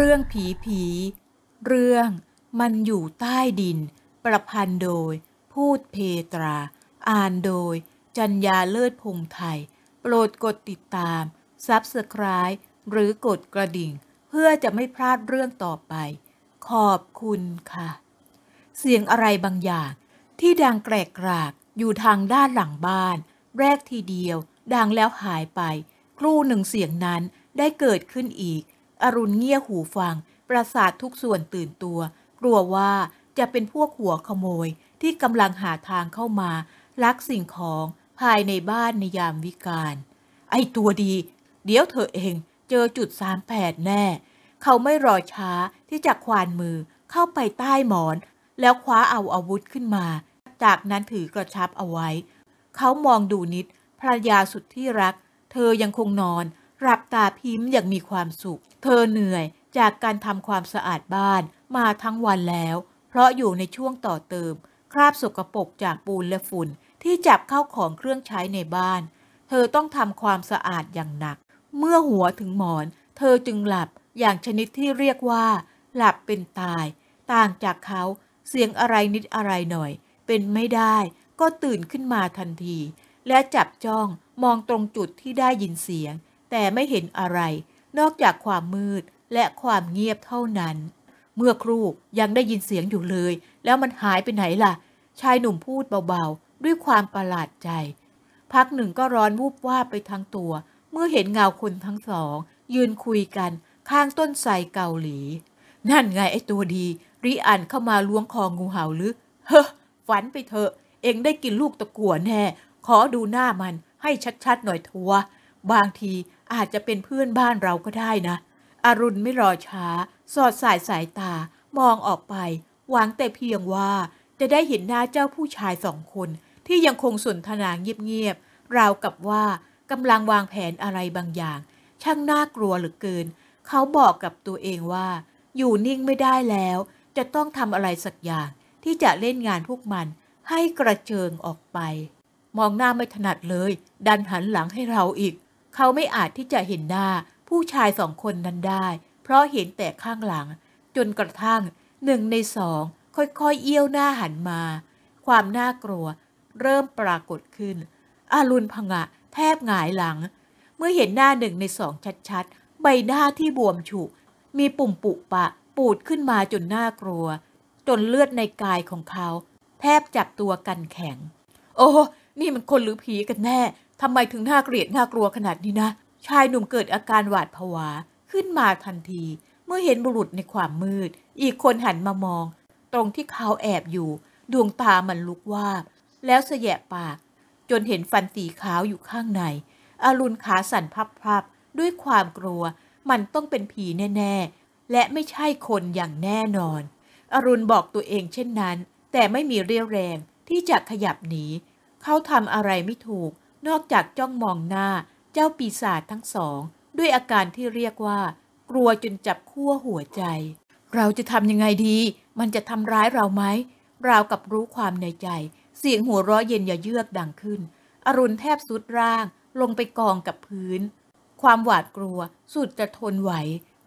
เรื่องผีผี เรื่องมันอยู่ใต้ดิน ประพันธ์โดย พูดเพตรา อ่านโดย จัญญาเลิศพงไทย โปรดกดติดตาม ซับสไคร b e หรือกดกระดิ่ง เพื่อจะไม่พลาดเรื่องต่อไป ขอบคุณค่ะ เสียงอะไรบางอย่าง ที่ดังแกรกกรากอยู่ทางด้านหลังบ้าน แรกทีเดียวดังแล้วหายไป ครู่หนึ่งเสียงนั้นได้เกิดขึ้นอีกอรุณเงี่ยหูฟังประสาททุกส่วนตื่นตัวกลัวว่าจะเป็นพวกหัวขโมยที่กำลังหาทางเข้ามา ลักสิ่งของภายในบ้านในยามวิกาลไอตัวดี เดี๋ยวเธอเองเจอจุดสามแผดแน่ เขาไม่รอช้าที่จะควานมือเข้าไปใต้หมอน แล้วคว้าเอาอาวุธขึ้นมา จากนั้นถือกระชับเอาไว้ เขามองดูนิดภรรยาสุดที่รัก เธอยังคงนอนหลับตาพิมพ์อย่างมีความสุข เธอเหนื่อยจากการทำความสะอาดบ้านมาทั้งวันแล้ว เพราะอยู่ในช่วงต่อเติม คราบสกปรกจากปูนและฝุ่นที่จับเข้าของเครื่องใช้ในบ้าน เธอต้องทำความสะอาดอย่างหนัก เมื่อหัวถึงหมอน เธอจึงหลับอย่างชนิดที่เรียกว่า หลับเป็นตาย ต่างจากเขาเสียงอะไรนิดอะไรหน่อย เป็นไม่ได้ ก็ตื่นขึ้นมาทันที และจับจ้องมองตรงจุดที่ได้ยินเสียงแต่ไม่เห็นอะไร นอกจากความมืดและความเงียบเท่านั้น เมื่อครู่ยังได้ยินเสียงอยู่เลย แล้วมันหายไปไหนล่ะ ชายหนุ่มพูดเบาๆ ด้วยความประหลาดใจ พักหนึ่งก็ร้อนวูบวาบไปทั้งตัว เมื่อเห็นเงาคนทั้งสอง ยืนคุยกัน ข้างต้นไทรเกาหลี นั่นไงไอ้ตัวดี ริอันเข้ามาล้วงคองูเห่าหรือเฮ้อฝันไปเถอะ เองได้กินลูกตะกั่วแน่ขอดูหน้ามันให้ชัดๆหน่อยทัว บางทีอาจจะเป็นเพื่อนบ้านเราก็ได้นะ อรุณไม่รอช้า สอดสายสายตามองออกไป หวังแต่เพียงว่าจะได้เห็นหน้าเจ้าผู้ชายสองคน ที่ยังคงสนทนางเงียบๆราวกับว่ากำลังวางแผนอะไรบางอย่าง ช่างน่ากลัวเหลือเกิน เขาบอกกับตัวเองว่า อยู่นิ่งไม่ได้แล้ว จะต้องทำอะไรสักอย่างที่จะเล่นงานพวกมันให้กระเจิงออกไป มองหน้าไม่ถนัดเลย ดันหันหลังให้เราอีกเขาไม่อาจที่จะเห็นหน้าผู้ชายสองคนนั้นได้ เพราะเห็นแต่ข้างหลัง จนกระทั่งหนึ่งในสองค่อยๆเอี้ยวหน้าหันมา ความน่ากลัว เริ่มปรากฏขึ้น อารุณพงะ แทบหงายหลัง เมื่อเห็นหน้าหนึ่งในสองชัดๆ ใบหน้าที่บวมฉุมีปุ่มปุปะปูดขึ้นมาจนน่ากลัว จนเลือดในกายของเขา แทบจับตัวกันแข็ง โอ้นี่มันคนหรือผีกันแน่ทำไมถึงน่าเกลียดน่ากลัวขนาดนี้นะ ชายหนุ่มเกิดอาการหวาดผวา ขึ้นมาทันที เมื่อเห็นบุรุษในความมืด อีกคนหันมามอง ตรงที่เขาแอบอยู่ ดวงตามันลุกวาบแล้วเสยะปาก จนเห็นฟันสีขาวอยู่ข้างใน อารุณขาสั่นพับๆ ด้วยความกลัวมันต้องเป็นผีแน่ๆ และไม่ใช่คนอย่างแน่นอน อรุณบอกตัวเองเช่นนั้น แต่ไม่มีเรี่ยวแรงที่จะขยับหนีเขาทำอะไรไม่ถูกนอกจากจ้องมองหน้าเจ้าปีศาจทั้งสอง ด้วยอาการที่เรียกว่ากลัวจนจับขั้วหัวใจ เราจะทำยังไงดี มันจะทำร้ายเราไหมราวกับรู้ความในใจ เสียงหัวเราะเย็นอย่าเยือกดังขึ้น อรุณแทบสุดร่างลงไปกองกับพื้น ความหวาดกลัวสุดจะทนไหว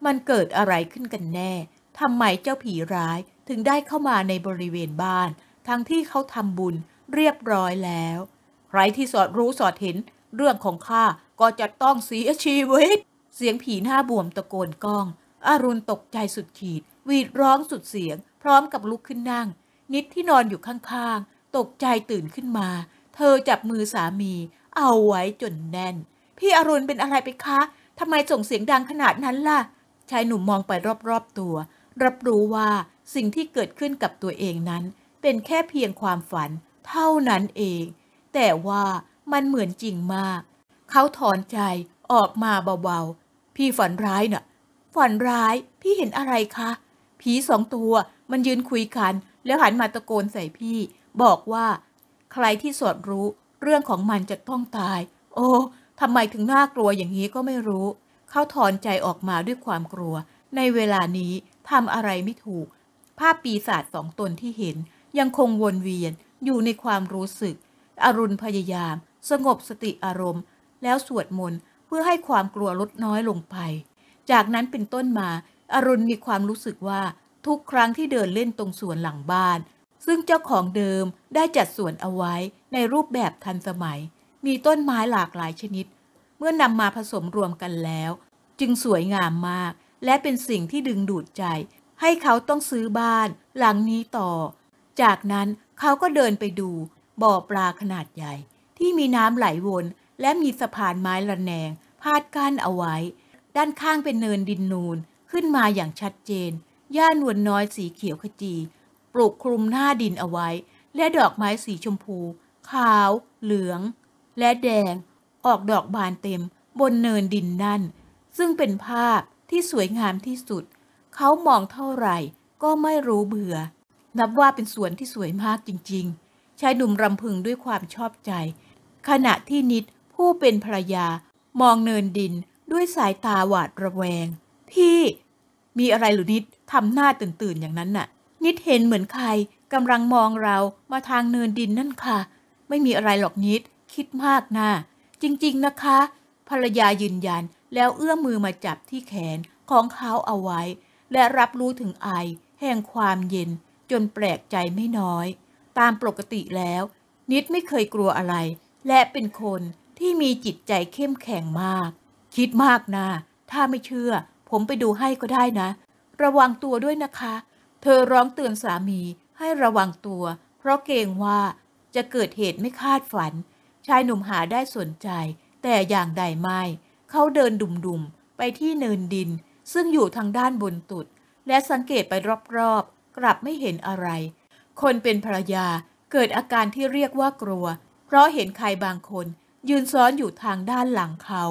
มันเกิดอะไรขึ้นกันแน่ทำไมเจ้าผีร้ายถึงได้เข้ามาในบริเวณบ้าน ทั้งที่เขาทำบุญเรียบร้อยแล้วใครที่สอดรู้สอดเห็น เรื่องของข้าก็จะต้องเสียชีวิต เสียงผีหน้าบวมตะโกนก้อง อารุณตกใจสุดขีด วีดร้องสุดเสียง พร้อมกับลุกขึ้นนั่ง นิดที่นอนอยู่ข้างๆ ตกใจตื่นขึ้นมา เธอจับมือสามี เอาไว้จนแน่น พี่อรุณเป็นอะไรไปคะทำไมส่งเสียงดังขนาดนั้นล่ะ ชายหนุ่มมองไปรอบๆตัว รับรู้ว่าสิ่งที่เกิดขึ้นกับตัวเองนั้น เป็นแค่เพียงความฝัน เท่านั้นเองแต่ว่ามันเหมือนจริงมาก เขาถอนใจออกมาเบาๆ พี่ฝันร้ายนะ่ะฝันร้ายพี่เห็นอะไรคะผีสองตัวมันยืนคุยกัน แล้วหันมาตะโกนใส่พี่ บอกว่า ใครที่สอดรู้ เรื่องของมันจะต้องตาย โอ้ทำไมถึงน่ากลัวอย่างนี้ก็ไม่รู้ เขาถอนใจออกมาด้วยความกลัว ในเวลานี้ทำอะไรไม่ถูก ภาพปีศาจสองตนที่เห็น ยังคงวนเวียนอยู่ในความรู้สึกอรุณพยายาม สงบสติอารมณ์ แล้วสวดมนต์ เพื่อให้ความกลัวลดน้อยลงไป จากนั้นเป็นต้นมาอรุณมีความรู้สึกว่าทุกครั้งที่เดินเล่นตรงสวนหลังบ้าน ซึ่งเจ้าของเดิมได้จัดสวนเอาไว้ในรูปแบบทันสมัย มีต้นไม้หลากหลายชนิด เมื่อนำมาผสมรวมกันแล้ว จึงสวยงามมาก และเป็นสิ่งที่ดึงดูดใจ ให้เขาต้องซื้อบ้านหลังนี้ต่อ จากนั้นเขาก็เดินไปดูบ่อปลาขนาดใหญ่ ที่มีน้ำไหลวนและมีสะพานไม้ระแนง พาดกั้นเอาไว้ ด้านข้างเป็นเนินดินนูนขึ้นมาอย่างชัดเจนหญ้านวลนน้อยสีเขียวขจี ปลูกคลุมหน้าดินเอาไว้ และดอกไม้สีชมพูขาว เหลือง และแดงออกดอกบานเต็ม บนเนินดินนั่น ซึ่งเป็นภาพที่สวยงามที่สุดเขามองเท่าไหร่ก็ไม่รู้เบื่อ นับว่าเป็นสวนที่สวยมากจริงๆชายหนุ่มรำพึงด้วยความชอบใจ ขณะที่นิดผู้เป็นภรรยามองเนินดินด้วยสายตาหวาดระแวง พี่มีอะไรหรือนิดทำหน้าตื่นตื่นอย่างนั้นน่ะ นิดเห็นเหมือนใครกำลังมองเรามาทางเนินดินนั่นค่ะ ไม่มีอะไรหรอกนิดคิดมากนะจริงๆนะคะ ภรรยายืนยันแล้วเอื้อมมือมาจับที่แขนของเขาเอาไว้ และรับรู้ถึงไอแห่งความเย็น จนแปลกใจไม่น้อยตามปกติแล้ว นิดไม่เคยกลัวอะไร และเป็นคนที่มีจิตใจเข้มแข็งมาก คิดมากนะถ้าไม่เชื่อ ผมไปดูให้ก็ได้นะ ระวังตัวด้วยนะคะ เธอร้องเตือนสามีให้ระวังตัว เพราะเกรงว่าจะเกิดเหตุไม่คาดฝัน ชายหนุ่มหาได้สนใจ แต่อย่างใดไม่เขาเดินดุ่มๆ ไปที่เนินดิน ซึ่งอยู่ทางด้านบนตุด และสังเกตไปรอบๆกลับไม่เห็นอะไรคนเป็นภรรยาเกิดอาการที่เรียกว่ากลัว เพราะเห็นใครบางคน ยืนซ้อนอยู่ทางด้านหลังเขา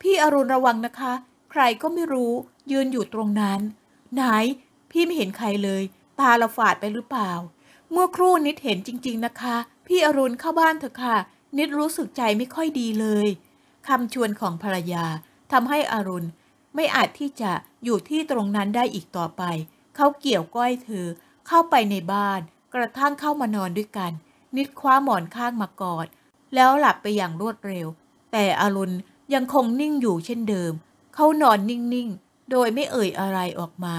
พี่อรุณระวังนะคะ ใครก็ไม่รู้ ยืนอยู่ตรงนั้น ไหนพี่ไม่เห็นใครเลยตาละฝาดไปหรือเปล่า เมื่อครู่นิดเห็นจริง ๆ นะคะ พี่อรุณเข้าบ้านเถอะค่ะนิดรู้สึกใจไม่ค่อยดีเลยคำชวนของภรรยาทำให้อรุณไม่อาจที่จะอยู่ที่ตรงนั้นได้อีกต่อไป เขาเกี่ยวก้อยเธอเข้าไปในบ้านกระทั่งเข้ามานอนด้วยกัน นิดคว้าหมอนข้างมากอด แล้วหลับไปอย่างรวดเร็ว แต่อรุณยังคงนิ่งอยู่เช่นเดิม เขานอนนิ่งๆ โดยไม่เอ่ยอะไรออกมา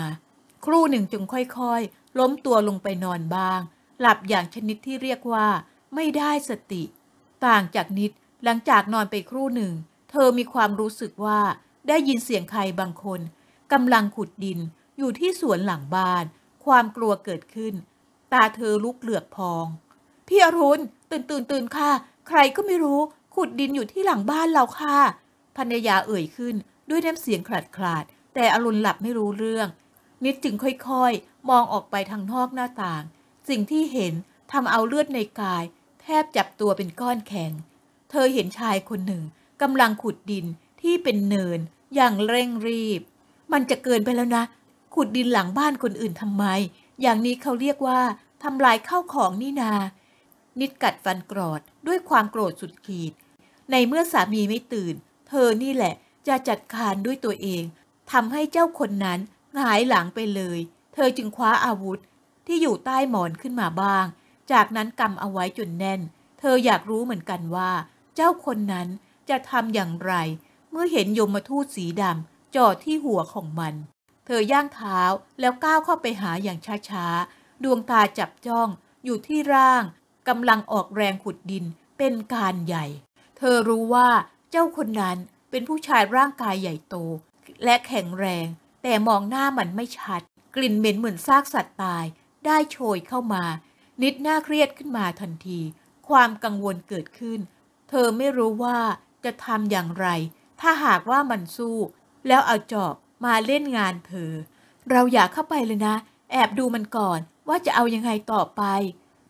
ครู่หนึ่งจึงค่อยๆ ล้มตัวลงไปนอนบ้าง หลับอย่างชนิดที่เรียกว่า ไม่ได้สติ ต่างจากนิดหลังจากนอนไปครู่หนึ่ง เธอมีความรู้สึกว่าได้ยินเสียงใครบางคนกำลังขุดดิน อยู่ที่สวนหลังบ้าน ความกลัวเกิดขึ้นตาเธอลุกเหลือกพอง พี่อรุณตื่นตื่นตื่นค่ะ ใครก็ไม่รู้ขุดดินอยู่ที่หลังบ้านเราค่ะภรรยาเอ่ยขึ้นด้วยน้ำเสียงขลาดขลาดแต่อรุณหลับไม่รู้เรื่อง นิดจึงค่อย ๆ มองออกไปทางนอกหน้าต่าง สิ่งที่เห็นทำเอาเลือดในกาย แทบจับตัวเป็นก้อนแข็ง เธอเห็นชายคนหนึ่งกำลังขุดดินที่เป็นเนินอย่างเร่งรีบ มันจะเกินไปแล้วนะ ขุดดินหลังบ้านคนอื่นทำไมอย่างนี้เขาเรียกว่า ทำลายข้าวของนี่นา นิดกัดฟันกรอดด้วยความโกรธสุดขีด ในเมื่อสามีไม่ตื่น เธอนี่แหละจะจัดการ ด้วยตัวเอง ทำให้เจ้าคนนั้นหงายหลังไปเลย เธอจึงคว้าอาวุธที่อยู่ใต้หมอนขึ้นมาบ้าง จากนั้นกำเอาไว้จนแน่น เธออยากรู้เหมือนกันว่า เจ้าคนนั้นจะทำอย่างไร เมื่อเห็นยมมาทูตสีดำจ่อที่หัวของมันเธอย่างเท้าแล้วก้าวเข้าไปหาอย่างช้าๆ ดวงตาจับจ้องอยู่ที่ร่างกำลังออกแรงขุดดินเป็นการใหญ่ เธอรู้ว่าเจ้าคนนั้นเป็นผู้ชายร่างกายใหญ่โตและแข็งแรง แต่มองหน้ามันไม่ชัด กลิ่นเหม็นเหมือนซากสัตว์ตาย ได้โชยเข้ามา นิดหน้าเครียดขึ้นมาทันที ความกังวลเกิดขึ้น เธอไม่รู้ว่าจะทำอย่างไร ถ้าหากว่ามันสู้ แล้วเอาจอบมาเล่นงานเธอ เราอยากเข้าไปเลยนะ แอบดูมันก่อนว่าจะเอายังไงต่อไป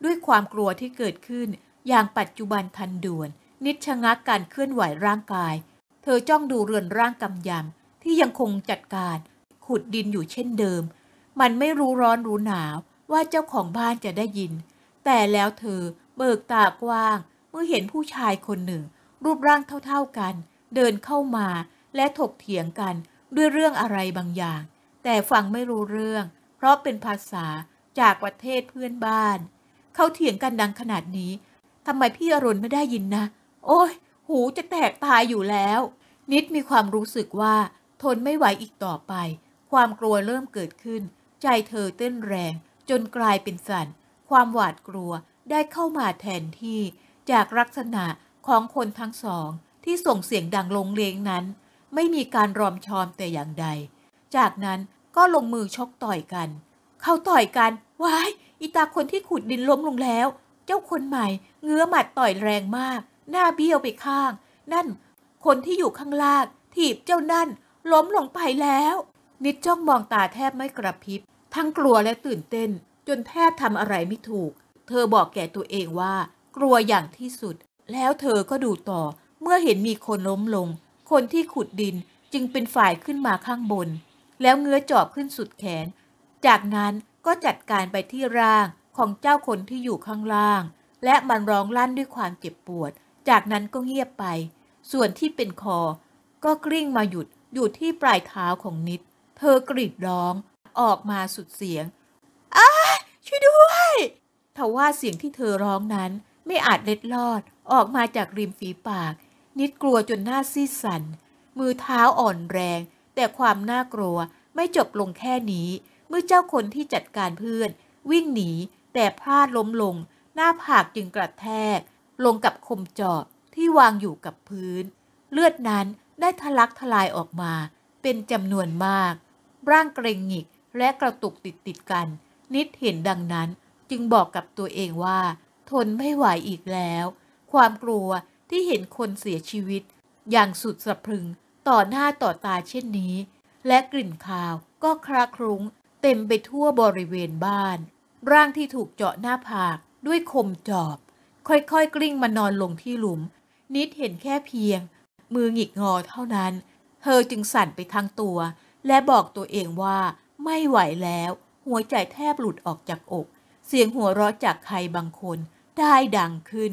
ด้วยความกลัวที่เกิดขึ้นอย่างปัจจุบันทันด่วน นิดชะงักการเคลื่อนไหวร่างกาย เธอจ้องดูเรือนร่างกำยำที่ยังคงจัดการขุดดินอยู่เช่นเดิม มันไม่รู้ร้อนรู้หนาวว่าเจ้าของบ้านจะได้ยิน แต่แล้วเธอเบิกตากว้างเมื่อเห็นผู้ชายคนหนึ่งรูปร่างเท่าๆกันเดินเข้ามาและถกเถียงกันด้วยเรื่องอะไรบางอย่าง แต่ฟังไม่รู้เรื่อง เพราะเป็นภาษาจากประเทศเพื่อนบ้าน เขาเถียงกันดังขนาดนี้ทำไมพี่อรุณไม่ได้ยินนะ โอ้ยหูจะแตกตายอยู่แล้ว นิดมีความรู้สึกว่า ทนไม่ไหวอีกต่อไป ความกลัวเริ่มเกิดขึ้น ใจเธอเต้นแรง จนกลายเป็นสัน่นความหวาดกลัวได้เข้ามาแทนที่จากลักษณะของคนทั้งสอง ที่ส่งเสียงดังลงเลงนั้นไม่มีการรอมชอมแต่อย่างใด จากนั้นก็ลงมือชกต่อยกัน เขาต่อยกัน ว้ายอีตาคนที่ขุดดินล้มลงแล้ว เจ้าคนใหม่ เงื้อหมัดต่อยแรงมาก หน้าเบี้ยวไปข้าง นั่น คนที่อยู่ข้างล่างถีบเจ้านั่น ล้มลงไปแล้ว นิดจ้องมองตาแทบไม่กระพริบ ทั้งกลัวและตื่นเต้น จนแทบทำอะไรไม่ถูก เธอบอกแก่ตัวเองว่า กลัวอย่างที่สุด แล้วเธอก็ดูต่อ เมื่อเห็นมีคนล้มลงคนที่ขุดดินจึงเป็นฝ่ายขึ้นมาข้างบนแล้วเงื้อจอบขึ้นสุดแขน จากนั้นก็จัดการไปที่ร่างของเจ้าคนที่อยู่ข้างล่างและมันร้องลั่นด้วยความเจ็บปวด จากนั้นก็เงียบไป ส่วนที่เป็นคอ ก็กลิ้งมาหยุดอยู่ที่ปลายเท้าของนิด เธอกรีดร้องออกมาสุดเสียงอ้าช่วยด้วยทว่าเสียงที่เธอร้องนั้นไม่อาจเล็ดลอดออกมาจากริมฝีปากนิดกลัวจนหน้าซีดสันมือเท้าอ่อนแรง แต่ความน่ากลัวไม่จบลงแค่นี้ เมื่อเจ้าคนที่จัดการเพื่อน วิ่งหนีแต่พลาดล้มลง หน้าผากจึงกระแทก ลงกับคมจอบที่วางอยู่กับพื้น เลือดนั้นได้ทะลักทลายออกมา เป็นจำนวนมากร่างเกรงหงิกและกระตุกติดติดกัน นิดเห็นดังนั้นจึงบอกกับตัวเองว่า ทนไม่ไหวอีกแล้ว ความกลัวที่เห็นคนเสียชีวิต อย่างสุดสะพรึงต่อหน้าต่อตาเช่นนี้ และกลิ่นคาวก็คละครุ้ง เต็มไปทั่วบริเวณบ้าน ร่างที่ถูกเจาะหน้าผากด้วยคมจอบ ค่อยๆ กลิ้งมานอนลงที่หลุม นิดเห็นแค่เพียง มือหงิกงอเท่านั้น เธอจึงสั่นไปทั้งตัว และบอกตัวเองว่าไม่ไหวแล้ว หัวใจแทบหลุดออกจากอก เสียงหัวเราะจากใครบางคนได้ดังขึ้น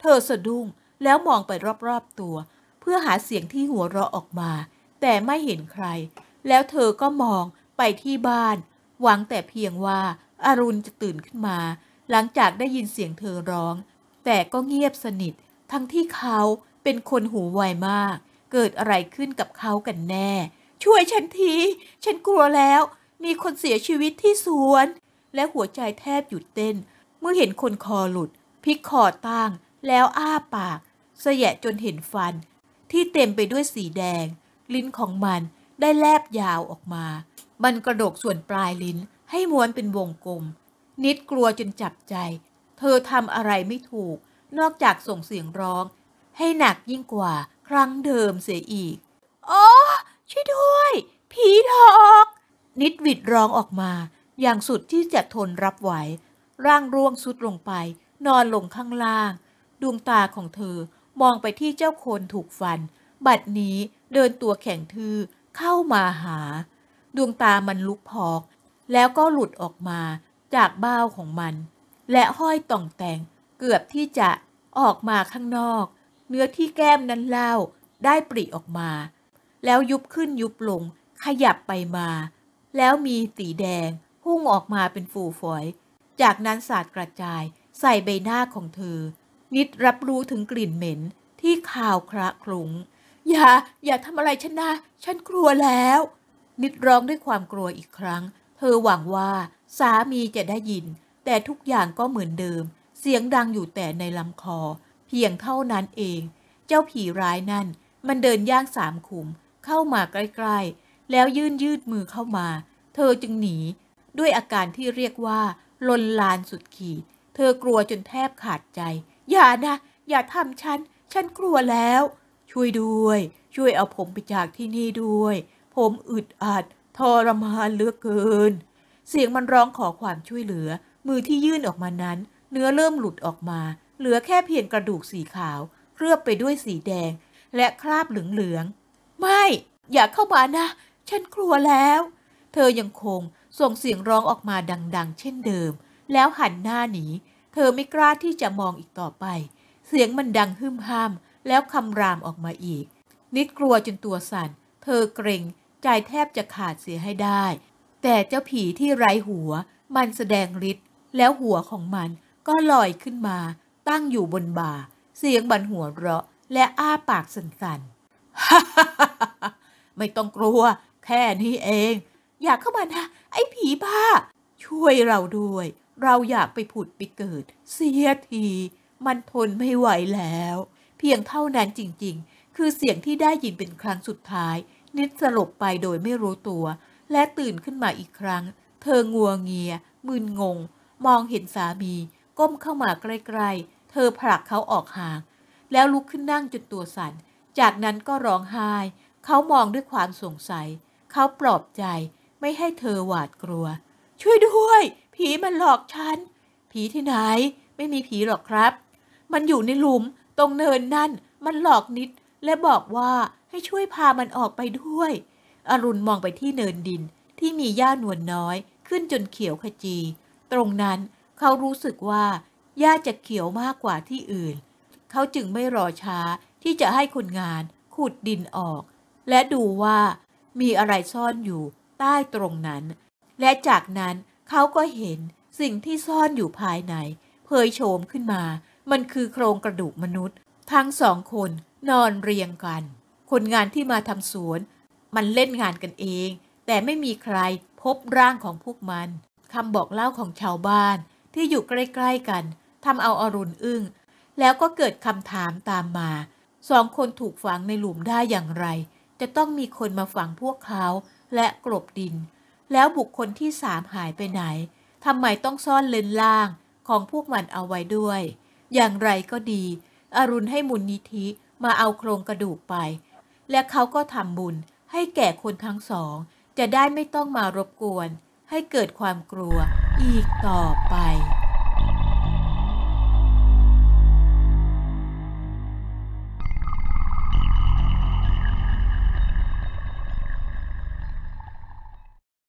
เธอสะดุ้งแล้วมองไปรอบๆตัว เพื่อหาเสียงที่หัวเราะออกมา แต่ไม่เห็นใคร แล้วเธอก็มองไปที่บ้าน หวังแต่เพียงว่าอารุณจะตื่นขึ้นมา หลังจากได้ยินเสียงเธอร้อง แต่ก็เงียบสนิท ทั้งที่เขาเป็นคนหูไวมาก เกิดอะไรขึ้นกับเขากันแน่ ช่วยฉันทีฉันกลัวแล้วมีคนเสียชีวิตที่สวน และหัวใจแทบหยุดเต้น เมื่อเห็นคนคอหลุดพลิกคอตั้งแล้วอ้าปากเสยะจนเห็นฟัน ที่เต็มไปด้วยสีแดง ลิ้นของมันได้แลบยาวออกมา มันกระดกส่วนปลายลิ้น ให้ม้วนเป็นวงกลม นิดกลัวจนจับใจ เธอทำอะไรไม่ถูก นอกจากส่งเสียงร้อง ให้หนักยิ่งกว่าครั้งเดิมเสียอีก โอ้ช่วยด้วย ผีหอก นิดวิดร้องออกมา อย่างสุดที่จะทนรับไหว ร่างร่วงสุดลงไป นอนลงข้างล่างดวงตาของเธอมองไปที่เจ้าโคนถูกฟัน บัดนี้เดินตัวแข็งทื่อเข้ามาหา ดวงตามันลุกพอก แล้วก็หลุดออกมาจากเบ้าของมัน และห้อยต่องแต่งเกือบที่จะออกมาข้างนอก เนื้อที่แก้มนั้นเล่าได้ปริออกมา แล้วยุบขึ้นยุบลง ขยับไปมา แล้วมีสีแดงพุ่งออกมาเป็นฝูฝอย จากนั้นสาดกระจายใส่ใบหน้าของเธอนิดรับรู้ถึงกลิ่นเหม็นที่ข่าวคระคลุง อย่า อย่าทำอะไรฉันนะ ฉันกลัวแล้ว นิดร้องด้วยความกลัวอีกครั้ง เธอหวังว่าสามีจะได้ยิน แต่ทุกอย่างก็เหมือนเดิม เสียงดังอยู่แต่ในลำคอ เพียงเท่านั้นเอง เจ้าผีร้ายนั่น มันเดินย่างสามขุม เข้ามาใกล้ ๆ แล้วยื่นยืดมือเข้ามา เธอจึงหนี ด้วยอาการที่เรียกว่า ลนลานสุดขีดเธอกลัวจนแทบขาดใจอย่านะ อย่าทำฉันฉันกลัวแล้ว ช่วยด้วย ช่วยเอาผมไปจากที่นี่ด้วย ผมอึดอัดทรมานเหลือเกิน เสียงมันร้องขอความช่วยเหลือ มือที่ยื่นออกมานั้น เนื้อเริ่มหลุดออกมา เหลือแค่เพียงกระดูกสีขาวเคลือบไปด้วยสีแดงและคราบเหลืองๆ ไม่อย่าเข้ามานะ ฉันกลัวแล้ว เธอยังคงส่งเสียงร้องออกมาดังๆ เช่นเดิม แล้วหันหน้าหนีเธอไม่กล้าที่จะมองอีกต่อไป เสียงมันดังหึมห้ามแล้วคำรามออกมาอีก นิดกลัวจนตัวสัน่นเธอเกรงใจแทบจะขาดเสียให้ได้ แต่เจ้าผีที่ไร้หัว มันแสดงฤทธิ์แล้วหัวของมันก็ลอยขึ้นมา ตั้งอยู่บนบ่า เสียงบันหัวเราะและอ้าปากสันๆฮ่าไม่ต้องกลัว แค่นี้เอง อย่าเข้ามานะไอ้ผีบ้า ช่วยเราด้วยเราอยากไปผุดไปเกิดเสียที มันทนไม่ไหวแล้ว เพียงเท่านั้นจริงๆ คือเสียงที่ได้ยินเป็นครั้งสุดท้าย นิดสลบไปโดยไม่รู้ตัว และตื่นขึ้นมาอีกครั้ง เธองัวเงีย มึนงง มองเห็นสามีก้มเข้ามาใกล้ๆ เธอผลักเขาออกห่าง แล้วลุกขึ้นนั่งจนตัวสัน่นจากนั้นก็ร้องไห้ เขามองด้วยความสงสัย เขาปลอบใจ ไม่ให้เธอหวาดกลัว ช่วยด้วยผีมันหลอกฉัน ผีที่ไหนไม่มีผีหรอกครับ มันอยู่ในหลุมตรงเนินนั่น มันหลอกนิด และบอกว่าให้ช่วยพามันออกไปด้วย อรุณมองไปที่เนินดิน ที่มีหญ้านวลนน้อยขึ้นจนเขียวขจี ตรงนั้นเขารู้สึกว่าหญ้าจะเขียวมากกว่าที่อื่น เขาจึงไม่รอช้าที่จะให้คนงานขุดดินออก และดูว่ามีอะไรซ่อนอยู่ใต้ตรงนั้น และจากนั้นเขาก็เห็นสิ่งที่ซ่อนอยู่ภายในเผยโฉมขึ้นมา มันคือโครงกระดูกมนุษย์ ทั้งสองคนนอนเรียงกัน คนงานที่มาทำสวนมันเล่นงานกันเอง แต่ไม่มีใครพบร่างของพวกมันคำบอกเล่าของชาวบ้านที่อยู่ใกล้ ๆกันทำเอาอรุณอึง้งแล้วก็เกิดคำถามตามมาสองคนถูกฝังในหลุมได้อย่างไร จะต้องมีคนมาฝังพวกเขาและกลบดินแล้วบุคคลที่สามหายไปไหน ทำไมต้องซ่อนเลนล่างของพวกมันเอาไว้ด้วย อย่างไรก็ดี อรุณให้มูลนิธิมาเอาโครงกระดูกไป และเขาก็ทำบุญให้แก่คนทั้งสอง จะได้ไม่ต้องมารบกวน ให้เกิดความกลัวอีกต่อไป